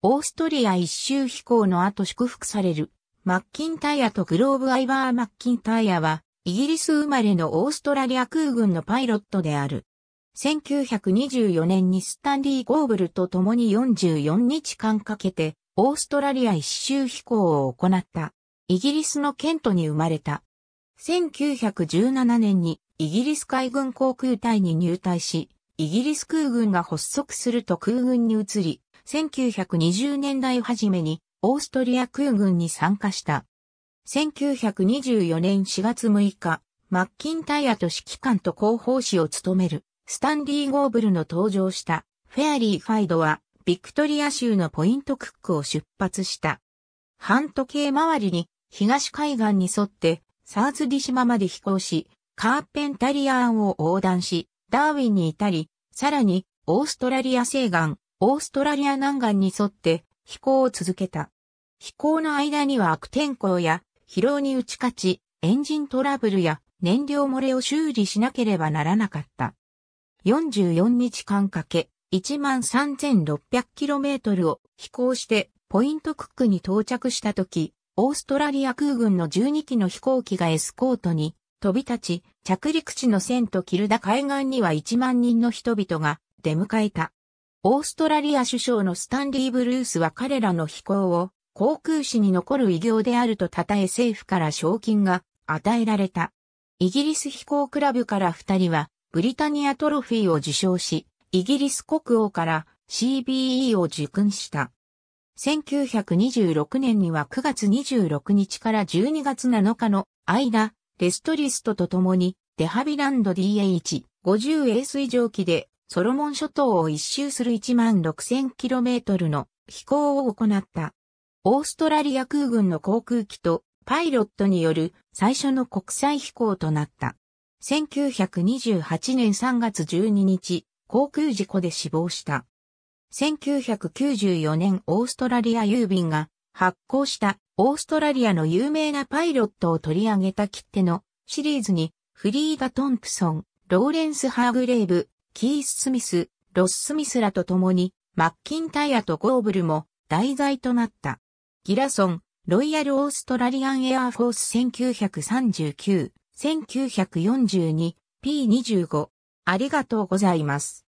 オーストリア一周飛行の後祝福される、マッキンタイヤとグローブ・アイバー・マッキンタイヤは、イギリス生まれのオーストラリア空軍のパイロットである。1924年にスタンリー・ゴーブルと共に44日間かけて、オーストラリア一周飛行を行った。イギリスのケントに生まれた。1917年にイギリス海軍航空隊に入隊し、イギリス空軍が発足すると空軍に移り、1920年代初めにオーストリア空軍に参加した。1924年4月6日、マッキンタイヤと指揮官と広報士を務めるスタンリー・ゴーブルの登場したフェアリー・ファイドはビクトリア州のポイントクックを出発した。半時計回りに東海岸に沿ってサーズディ島まで飛行し、カーペンタリアンを横断し、ダーウィンに至り、さらにオーストラリア西岸、オーストラリア南岸に沿って飛行を続けた。飛行の間には悪天候や疲労に打ち勝ち、エンジントラブルや燃料漏れを修理しなければならなかった。44日間かけ、13,600km を飛行してポイントクックに到着した時、オーストラリア空軍の12機の飛行機がエスコートに飛び立ち、着陸地の線とキルダ海岸には1万人の人々が出迎えた。オーストラリア首相のスタンリー・ブルースは彼らの飛行を航空史に残る偉業であると称え政府から賞金が与えられた。イギリス飛行クラブから二人はブリタニアトロフィーを受賞し、イギリス国王から CBE を受勲した。1926年には9月26日から12月7日の間、レストリストと共にデハビランド DH50 A 水蒸気でソロモン諸島を一周する 16,000km の飛行を行った。オーストラリア空軍の航空機とパイロットによる最初の国際飛行となった。1928年3月12日、航空事故で死亡した。1994年オーストラリア郵便が発行したオーストラリアの有名なパイロットを取り上げた切手のシリーズにフリーダ・トンプソン、ローレンス・ハーグレーブ、キース・スミス、ロス・スミスらと共に、マッキンタイヤとゴーブルも題材となった。ギラソン、ロイヤル・オーストラリアン・エアーフォース1939、1942、P25。ありがとうございます。